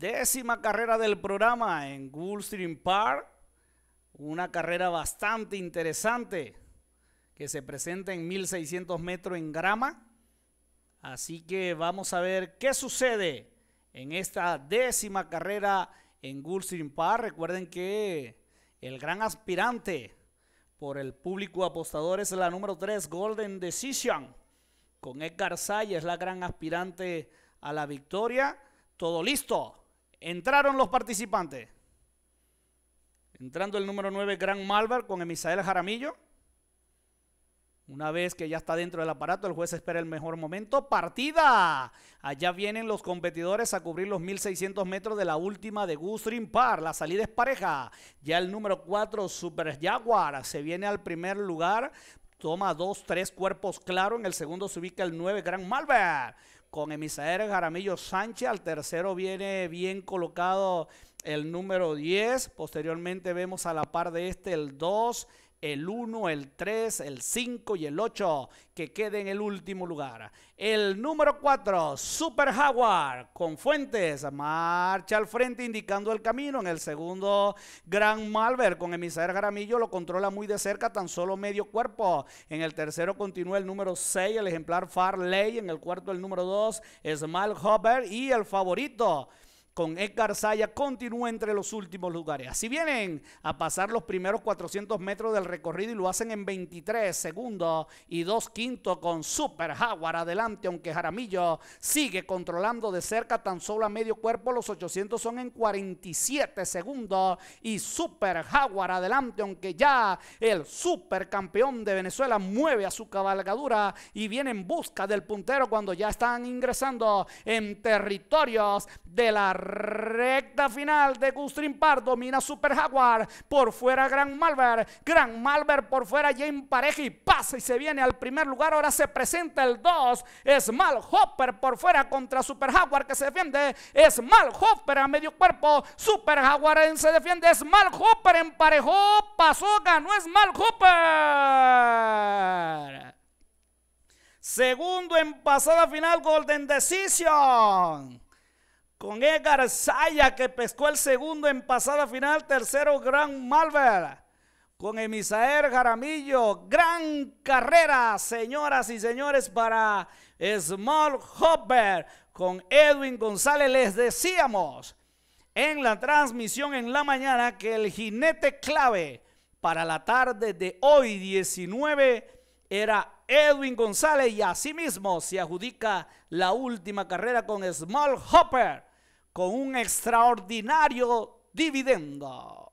Décima carrera del programa en Gulfstream Park. Una carrera bastante interesante que se presenta en 1600 metros en grama. Así que vamos a ver qué sucede en esta décima carrera en Gulfstream Park. Recuerden que el gran aspirante por el público apostador es la número 3, Golden Decision. Con Edgar es la gran aspirante a la victoria. Todo listo. Entraron los participantes. Entrando el número 9, Gran Malvar, con Emisael Jaramillo. Una vez que ya está dentro del aparato, el juez espera el mejor momento. ¡Partida! Allá vienen los competidores a cubrir los 1600 metros de la última de Gustrin Par. La salida es pareja. Ya el número 4, Super Jaguar, se viene al primer lugar. Toma dos, tres cuerpos claro. En el segundo se ubica el 9, Gran Malvar con Emisaer Jaramillo Sánchez. Al tercero viene bien colocado el número 10. Posteriormente vemos a la par de este el 2, el 1, el 3, el 5 y el 8, que quede en el último lugar. El número 4, Super Jaguar, con Fuentes, marcha al frente indicando el camino. En el segundo, Gran Malver, con Emisael Garamillo, lo controla muy de cerca, tan solo medio cuerpo. En el tercero continúa el número 6, el ejemplar Farley. En el cuarto, el número 2, Smile Hopper y el favorito con Edgar Zaya continúa entre los últimos lugares. Así vienen a pasar los primeros 400 metros del recorrido y lo hacen en 23 segundos y 2 quintos con Super Jaguar adelante, aunque Jaramillo sigue controlando de cerca tan solo a medio cuerpo. Los 800 son en 47 segundos y Super Jaguar adelante, aunque ya el supercampeón de Venezuela mueve a su cabalgadura y viene en busca del puntero cuando ya están ingresando en territorios de la Recta final de Gustrin Par. Domina Super Jaguar. Por fuera Gran Malver. Gran Malver por fuera Jane y Pasa y se viene al primer lugar. Ahora se presenta el 2. Small Hopper por fuera contra Super Jaguar que se defiende. Small Hopper a medio cuerpo. Super Jaguar se defiende. Small Hopper emparejó. Pasó, ganó Small Hopper. Segundo en pasada final, Golden Decision con Edgar Zaya que pescó el segundo en pasada final, tercero Gran Malver, con Emisaer Jaramillo, gran carrera, señoras y señores, para Small Hopper, con Edwin González. Les decíamos en la transmisión en la mañana que el jinete clave para la tarde de hoy 19 era Edwin González y asimismo se adjudica la última carrera con Small Hopper con un extraordinario dividendo.